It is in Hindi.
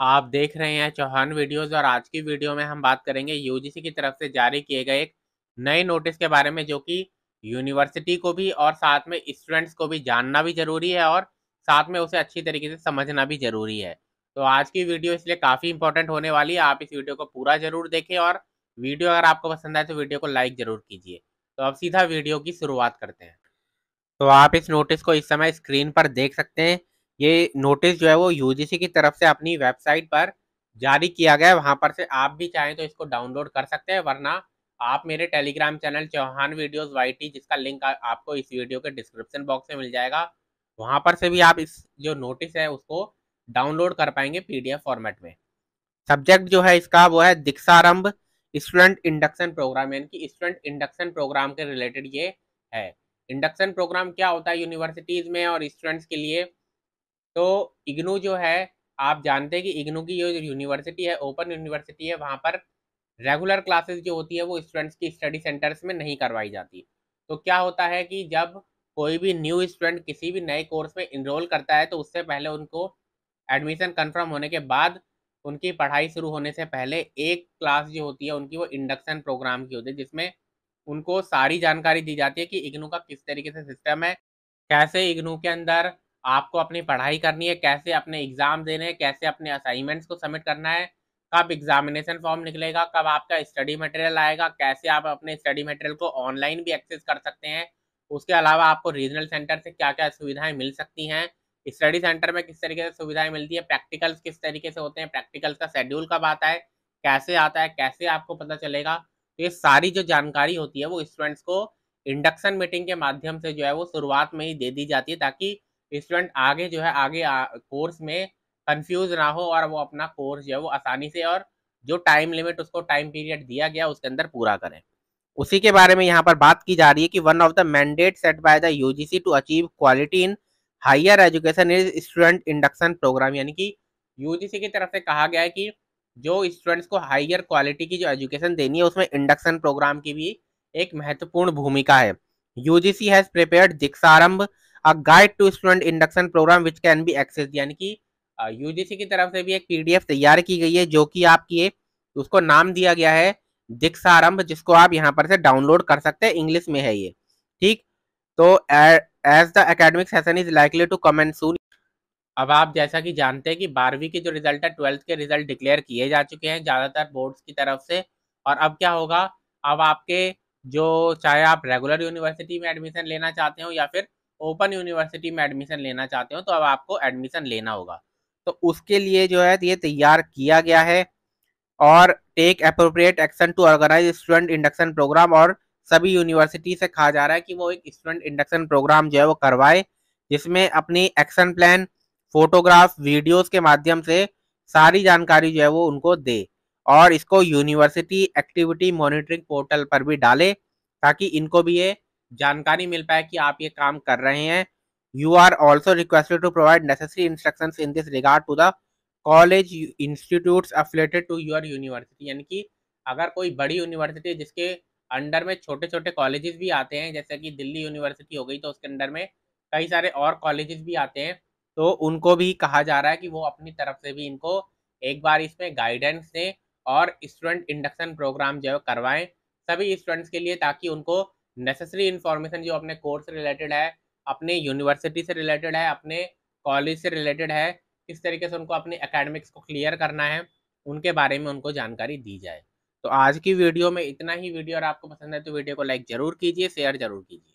आप देख रहे हैं चौहान वीडियोस और आज की वीडियो में हम बात करेंगे यूजीसी की तरफ से जारी किए गए एक नए नोटिस के बारे में जो कि यूनिवर्सिटी को भी और साथ में स्टूडेंट्स को भी जानना भी जरूरी है और साथ में उसे अच्छी तरीके से समझना भी जरूरी है तो आज की वीडियो इसलिए काफ़ी इंपॉर्टेंट होने वाली है आप इस वीडियो को पूरा जरूर देखें और वीडियो अगर आपको पसंद आए तो वीडियो को लाइक जरूर कीजिए तो अब सीधा वीडियो की शुरुआत करते हैं तो आप इस नोटिस को इस समय स्क्रीन पर देख सकते हैं ये नोटिस जो है वो यूजीसी की तरफ से अपनी वेबसाइट पर जारी किया गया है वहां पर से आप भी चाहें तो इसको डाउनलोड कर सकते हैं वरना आप मेरे Telegram channel Chauhan videos YT जिसका लिंक आपको इस वीडियो के डिस्क्रिप्शन बॉक्स में मिल जाएगा वहां पर से भी आप इस जो नोटिस है उसको डाउनलोड कर पाएंगे पीडीएफ फॉर्मेट में सब्जेक्ट जो है इसका वो है दीक्षारंभ स्टूडेंट इंडक्शन प्रोग्राम यानी कि स्टूडेंट इंडक्शन प्रोग्राम के रिलेटेड ये है इंडक्शन प्रोग्राम क्या होता है यूनिवर्सिटीज़ में और स्टूडेंट्स के लिए तो इग्नू जो है आप जानते हैं कि इग्नू की जो यूनिवर्सिटी है ओपन यूनिवर्सिटी है वहाँ पर रेगुलर क्लासेस जो होती है वो स्टूडेंट्स की स्टडी सेंटर्स में नहीं करवाई जाती तो क्या होता है कि जब कोई भी न्यू स्टूडेंट किसी भी नए कोर्स में इनरोल करता है तो उससे पहले उनको एडमिशन कन्फर्म होने के बाद उनकी पढ़ाई शुरू होने से पहले एक क्लास जो होती है उनकी वो इंडक्शन प्रोग्राम की होती है जिसमें उनको सारी जानकारी दी जाती है कि इग्नू का किस तरीके से सिस्टम है कैसे इग्नू के अंदर आपको अपनी पढ़ाई करनी है कैसे अपने एग्जाम देने हैं कैसे अपने असाइनमेंट्स को सबमिट करना है कब एग्जामिनेशन फॉर्म निकलेगा कब आपका स्टडी मटेरियल आएगा कैसे आप अपने स्टडी मटेरियल को ऑनलाइन भी एक्सेस कर सकते हैं उसके अलावा आपको रीजनल सेंटर से क्या क्या सुविधाएं मिल सकती हैं स्टडी सेंटर में किस तरीके से सुविधाएं मिलती है प्रैक्टिकल्स किस तरीके से होते हैं प्रैक्टिकल्स का शेड्यूल कब आता है कैसे आता है कैसे आपको पता चलेगा तो ये सारी जो जानकारी होती है वो स्टूडेंट्स को इंडक्शन मीटिंग के माध्यम से जो है वो शुरुआत में ही दे दी जाती है ताकि स्टूडेंट आगे जो है आगे कोर्स में कंफ्यूज ना हो और वो अपना कोर्स जो है वो आसानी से और जो टाइम लिमिट उसको टाइम पीरियड दिया गया उसके अंदर पूरा करें उसी के बारे में यहाँ पर बात की जा रही है कि one of the mandate set by the UGC to achieve quality in higher education is student induction programme यानी कि यूजीसी की तरफ से कहा गया है कि जो स्टूडेंट्स को हायर क्वालिटी की जो एजुकेशन देनी है उसमें इंडक्शन प्रोग्राम की भी एक महत्वपूर्ण भूमिका है UGC has prepared Deeksharambh a guide to student induction programme which can be access यानी कि यूजीसी की तरफ से भी एक पीडीएफ तैयार की गई है जो कि आपकी उसको नाम दिया गया है दीक्षा आरंभ जिसको आप यहाँ पर से डाउनलोड कर सकते हैं इंग्लिश में है ये ठीक तो as the academic session is likely to comment soon अब आप जैसा कि जानते हैं कि बारहवीं के जो रिजल्ट है ट्वेल्थ के रिजल्ट डिक्लेयर किए जा चुके हैं ज़्यादातर बोर्ड्स की तरफ से और अब क्या होगा अब आपके जो चाहे आप रेगुलर यूनिवर्सिटी में एडमिशन लेना चाहते हो या फिर ओपन यूनिवर्सिटी में एडमिशन लेना चाहते हो तो अब आपको एडमिशन लेना होगा तो उसके लिए जो है ये तैयार किया गया है और take appropriate action to organise student induction programme और सभी यूनिवर्सिटी से कहा जा रहा है कि वो एक स्टूडेंट इंडक्शन प्रोग्राम जो है वो करवाए जिसमें अपनी एक्शन प्लान फोटोग्राफ वीडियोस के माध्यम से सारी जानकारी जो है वो उनको दे और इसको यूनिवर्सिटी एक्टिविटी मॉनिटरिंग पोर्टल पर भी डाले ताकि इनको भी ये जानकारी मिल पाए कि आप ये काम कर रहे हैं you are also requested to provide necessary instruction in this regard to the college institute affiliated to your university यानी कि अगर कोई बड़ी यूनिवर्सिटी जिसके अंडर में छोटे छोटे कॉलेजेस भी आते हैं जैसे कि दिल्ली यूनिवर्सिटी हो गई तो उसके अंडर में कई सारे और कॉलेजेस भी आते हैं तो उनको भी कहा जा रहा है कि वो अपनी तरफ से भी इनको एक बार इसमें गाइडेंस दें और स्टूडेंट इंडक्शन प्रोग्राम जो है करवाएं सभी स्टूडेंट्स के लिए ताकि उनको नेसेसरी इन्फॉर्मेशन जो अपने कोर्स से रिलेटेड है अपने यूनिवर्सिटी से रिलेटेड है अपने कॉलेज से रिलेटेड है किस तरीके से उनको अपने अकेडमिक्स को क्लियर करना है उनके बारे में उनको जानकारी दी जाए तो आज की वीडियो में इतना ही वीडियो और आपको पसंद है तो वीडियो को लाइक ज़रूर कीजिए शेयर ज़रूर कीजिए